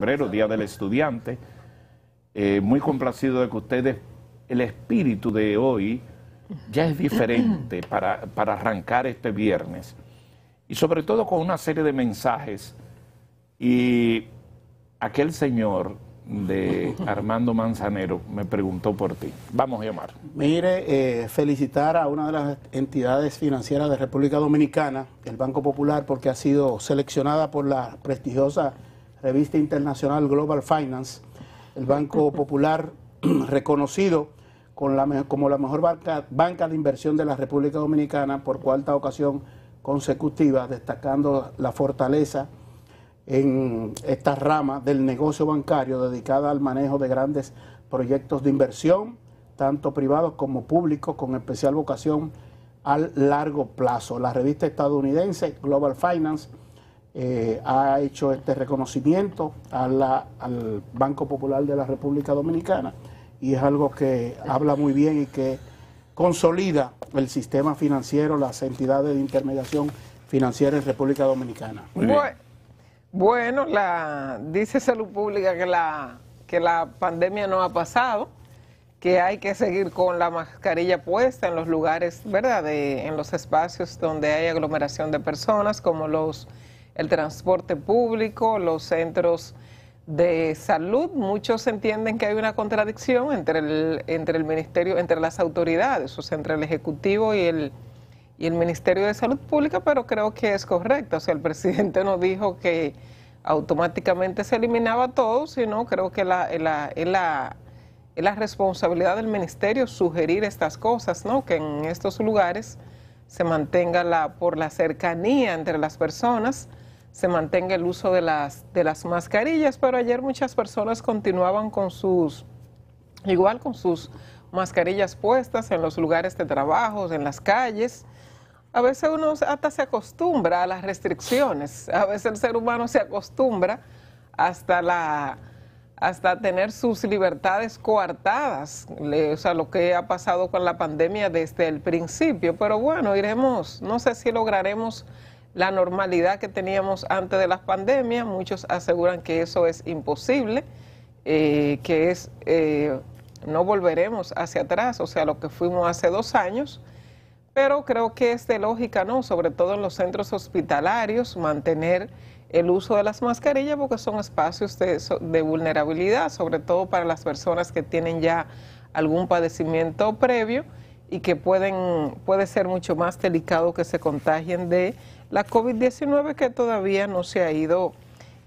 Día del Estudiante. Eh, muy complacido de que ustedes, el espíritu de hoy ya es diferente para, arrancar este viernes. Y sobre todo con una serie de mensajes. Y aquel señor de Armando Manzanero me preguntó por ti. Vamos, a llamar. Mire, eh, felicitar a una de las entidades financieras de República Dominicana, el Banco Popular, porque ha sido seleccionada por la prestigiosa revista internacional Global Finance, el Banco Popular reconocido como la mejor banca, banca de inversión de la República Dominicana por cuarta ocasión consecutiva, destacando la fortaleza en esta rama del negocio bancario dedicada al manejo de grandes proyectos de inversión, tanto privados como públicos, con especial vocación al largo plazo. La revista estadounidense Global Finance eh, ha hecho este reconocimiento al Banco Popular de la República Dominicana y es algo que habla muy bien y que consolida el sistema financiero, las entidades de intermediación financiera en República Dominicana. Bueno, la, dice Salud Pública que la, que la pandemia no ha pasado, que hay que seguir con la mascarilla puesta en los lugares, ¿verdad? en los espacios donde hay aglomeración de personas, como los el transporte público, los centros de salud. Muchos entienden que hay una contradicción entre el, entre el ministerio, entre las autoridades, o sea, entre el ejecutivo y el y el Ministerio de Salud Pública, pero creo que es correcto... O sea, el presidente no dijo que automáticamente se eliminaba todo, sino creo que la, la, la es la responsabilidad del ministerio sugerir estas cosas, ¿no? Que en estos lugares se mantenga la por la cercanía entre las personas se mantenga el uso de las, de las mascarillas, pero ayer muchas personas continuaban con sus, igual con sus mascarillas puestas en los lugares de trabajo, en las calles. A veces uno hasta se acostumbra a las restricciones, a veces el ser humano se acostumbra hasta la hasta tener sus libertades coartadas, o sea, lo que ha pasado con la pandemia desde el principio. Pero bueno, iremos, no sé si lograremos la normalidad que teníamos antes de la pandemia, Muchos aseguran que eso es imposible, eh, que es eh, no volveremos hacia atrás, o sea, lo que fuimos hace dos años. Pero creo que es de lógica, ¿no? Sobre todo en los centros hospitalarios, mantener el uso de las mascarillas porque son espacios de, de vulnerabilidad, sobre todo para las personas que tienen ya algún padecimiento previo y que pueden, puede ser mucho más delicado que se contagien de la COVID-19 que todavía no se ha ido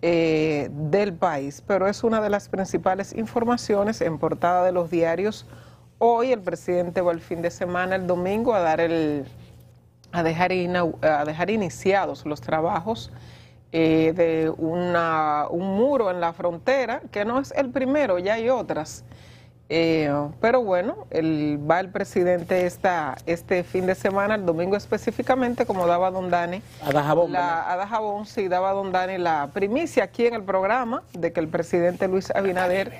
eh, del país, pero es una de las principales informaciones en portada de los diarios. Hoy el presidente va el fin de semana, el domingo, a dar el a dejar, a dejar iniciados los trabajos eh, de una, un muro en la frontera, que no es el primero, ya hay otras. Eh, pero bueno, el, va el presidente esta, este fin de semana, el domingo específicamente, como daba Don Dani. A La, a sí, daba Don Dani la primicia aquí en el programa de que el presidente Luis Abinader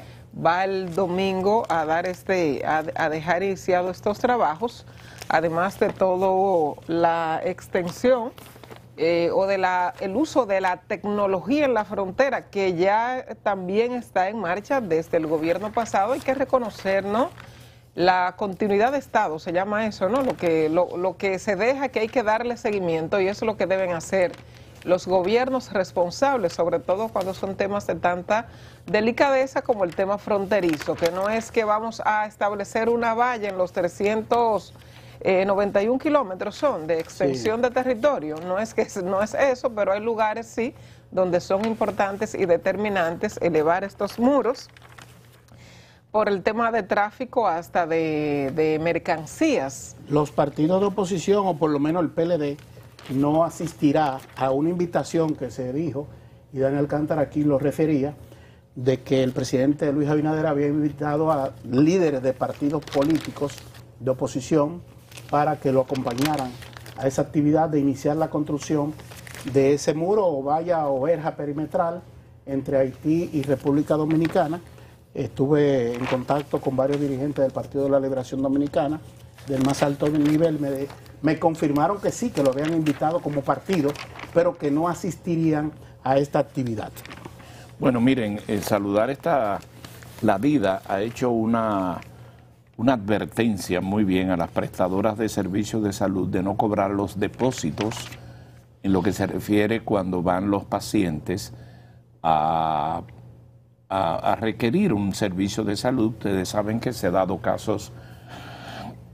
va el domingo a dar este, a, dejar iniciado estos trabajos, además de todo la extensión eh, o del uso de la tecnología en la frontera, que ya también está en marcha desde el gobierno pasado, hay que reconocer, ¿no? La continuidad de Estado, se llama eso, ¿no? Lo que, lo que se deja que hay que darle seguimiento y eso es lo que deben hacer los gobiernos responsables, sobre todo cuando son temas de tanta delicadeza como el tema fronterizo, que no es que vamos a establecer una valla en los 300 91 eh, kilómetros son de extensión de territorio. No es, que, no es eso, pero hay lugares sí donde son importantes y determinantes elevar estos muros por el tema de tráfico hasta de, mercancías. Los partidos de oposición, o por lo menos el PLD, no asistirá a una invitación que se dijo, y Daniel Alcántara aquí lo refería, de que el presidente Luis Abinader había invitado a líderes de partidos políticos de oposición para que lo acompañaran a esa actividad de iniciar la construcción de ese muro o valla o verja perimetral entre Haití y República Dominicana. Estuve en contacto con varios dirigentes del Partido de la Liberación Dominicana del más alto nivel. Me, me confirmaron que sí, que lo habían invitado como partido, pero que no asistirían a esta actividad. Bueno, miren, eh, saludar esta, la vida ha hecho una una advertencia muy bien a las prestadoras de servicios de salud de no cobrar los depósitos en lo que se refiere cuando van los pacientes a, requerir un servicio de salud. Ustedes saben que se han dado casos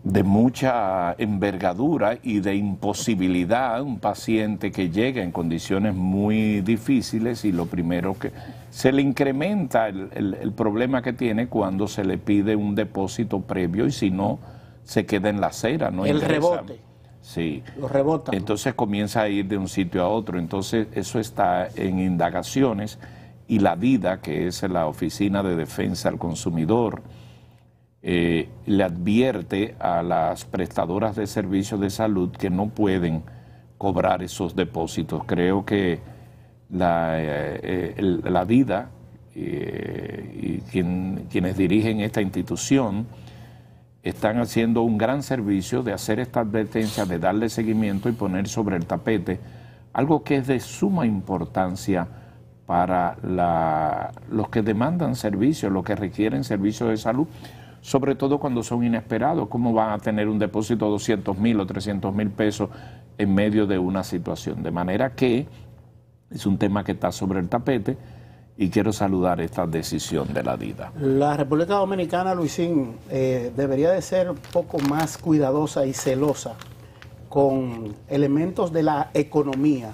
de mucha envergadura y de imposibilidad, un paciente que llega en condiciones muy difíciles y lo primero que se le incrementa el, problema que tiene cuando se le pide un depósito previo y si no, se queda en la acera. No el rebote. Sí. Lo rebota. Entonces comienza a ir de un sitio a otro. Entonces eso está en indagaciones y la vida que es la Oficina de Defensa al Consumidor, eh, le advierte a las prestadoras de servicios de salud que no pueden cobrar esos depósitos. Creo que la, eh, eh, vida y quienes dirigen esta institución están haciendo un gran servicio de hacer esta advertencia, de darle seguimiento y poner sobre el tapete algo que es de suma importancia para los que demandan servicios, los que requieren servicios de salud sobre todo cuando son inesperados. ¿Cómo van a tener un depósito de 200 mil o 300 mil pesos en medio de una situación? De manera que es un tema que está sobre el tapete y quiero saludar esta decisión de la DIDA. La República Dominicana, Luisín, eh, debería de ser un poco más cuidadosa y celosa con elementos de la economía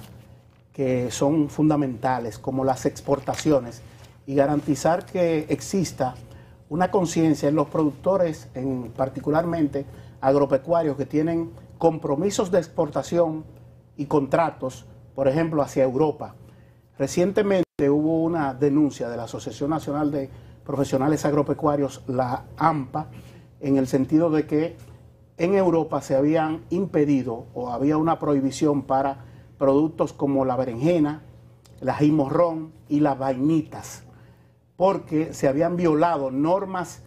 que son fundamentales, como las exportaciones, y garantizar que exista una conciencia en los productores, en particularmente agropecuarios que tienen compromisos de exportación y contratos, por ejemplo, hacia Europa. Recientemente hubo una denuncia de la Asociación Nacional de Profesionales Agropecuarios, la AMPA, en el sentido de que en Europa se habían impedido o había una prohibición para productos como la berenjena, la jimorrón y las vainitas porque se habían violado normas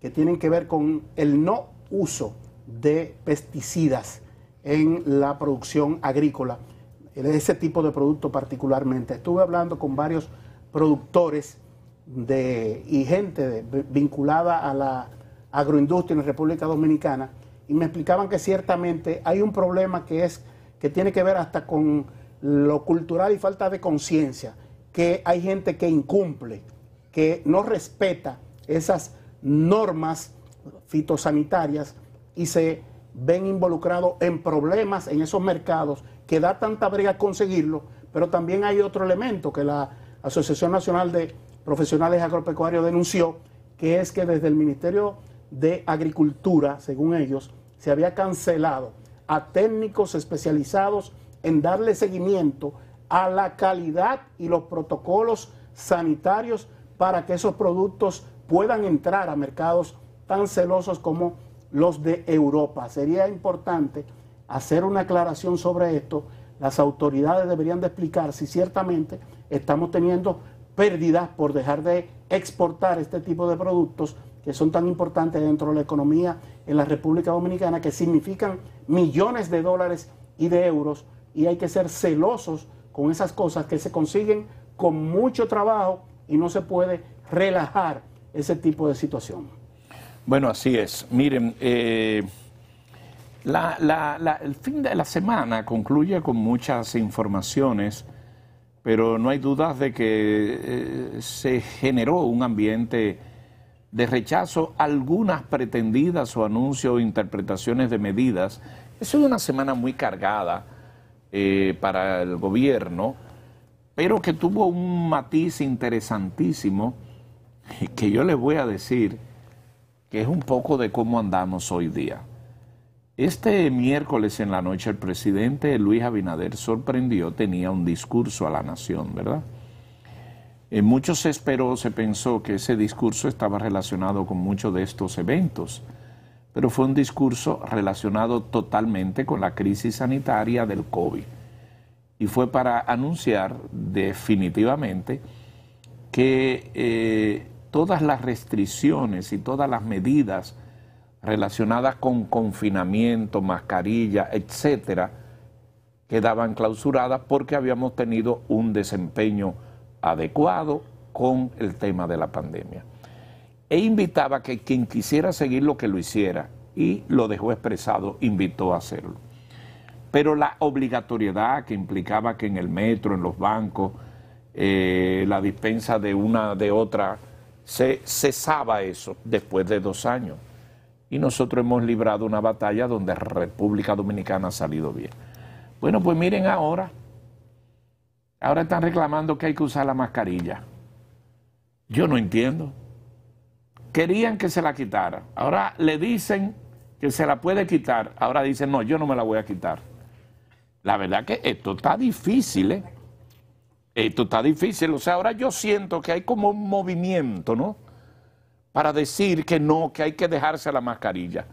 que tienen que ver con el no uso de pesticidas en la producción agrícola, de ese tipo de producto particularmente. Estuve hablando con varios productores y gente vinculada a la agroindustria en la República Dominicana y me explicaban que ciertamente hay un problema que es que tiene que ver hasta con lo cultural y falta de conciencia, que hay gente que incumple que no respeta esas normas fitosanitarias y se ven involucrados en problemas en esos mercados que da tanta brega conseguirlo, pero también hay otro elemento que la Asociación Nacional de Profesionales Agropecuarios denunció, que es que desde el Ministerio de Agricultura, según ellos, se había cancelado a técnicos especializados en darle seguimiento a la calidad y los protocolos sanitarios para que esos productos puedan entrar a mercados tan celosos como los de Europa. Sería importante hacer una aclaración sobre esto. Las autoridades deberían de explicar si ciertamente estamos teniendo pérdidas por dejar de exportar este tipo de productos que son tan importantes dentro de la economía en la República Dominicana, que significan millones de dólares y de euros, y hay que ser celosos con esas cosas que se consiguen con mucho trabajo y no se puede relajar ese tipo de situación. Bueno, así es. Miren, eh, el fin de la semana concluye con muchas informaciones, pero no hay dudas de que eh, se generó un ambiente de rechazo algunas pretendidas o anuncios o interpretaciones de medidas. ...eso Es una semana muy cargada eh, para el gobierno pero que tuvo un matiz interesantísimo que yo les voy a decir que es un poco de cómo andamos hoy día. Este miércoles en la noche el presidente Luis Abinader sorprendió, tenía un discurso a la nación, ¿verdad? En muchos se esperó, se pensó que ese discurso estaba relacionado con muchos de estos eventos, pero fue un discurso relacionado totalmente con la crisis sanitaria del COVID y fue para anunciar definitivamente que eh, todas las restricciones y todas las medidas relacionadas con confinamiento, mascarilla, etcétera, quedaban clausuradas porque habíamos tenido un desempeño adecuado con el tema de la pandemia. E invitaba que quien quisiera seguir lo que lo hiciera y lo dejó expresado, invitó a hacerlo pero la obligatoriedad que implicaba que en el metro, en los bancos, eh, la dispensa de una de otra, se cesaba eso después de dos años. Y nosotros hemos librado una batalla donde República Dominicana ha salido bien. Bueno, pues miren ahora. Ahora están reclamando que hay que usar la mascarilla. Yo no entiendo. Querían que se la quitara. Ahora le dicen que se la puede quitar. Ahora dicen, no, yo no me la voy a quitar la verdad que esto está difícil, ¿eh? Esto está difícil. O sea, ahora yo siento que hay como un movimiento, ¿no? Para decir que no, que hay que dejarse la mascarilla,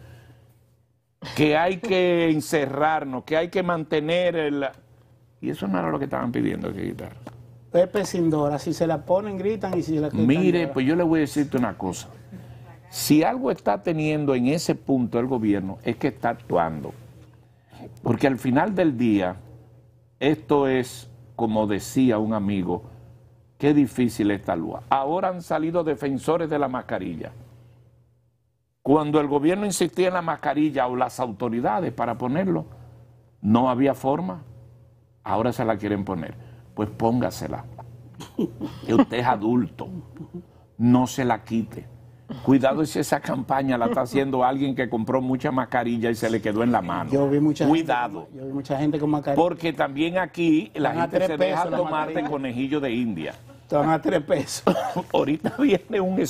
que hay que encerrarnos, que hay que mantener el... Y eso no era lo que estaban pidiendo que quitar. Pepe sin si se la ponen, gritan y si la Mire, pues yo le voy a decirte una cosa. Si algo está teniendo en ese punto el gobierno, es que está actuando. Porque al final del día, esto es, como decía un amigo, qué difícil esta lua Ahora han salido defensores de la mascarilla. Cuando el gobierno insistía en la mascarilla o las autoridades para ponerlo, no había forma. Ahora se la quieren poner. Pues póngasela. Que usted es adulto. No se la quite Cuidado si esa campaña la está haciendo alguien que compró mucha mascarilla y se le quedó en la mano. Yo vi mucha Cuidado. yo vi mucha gente con mascarilla. Porque también aquí la gente se deja tomar de conejillo de India. Están a tres pesos. Ahorita viene un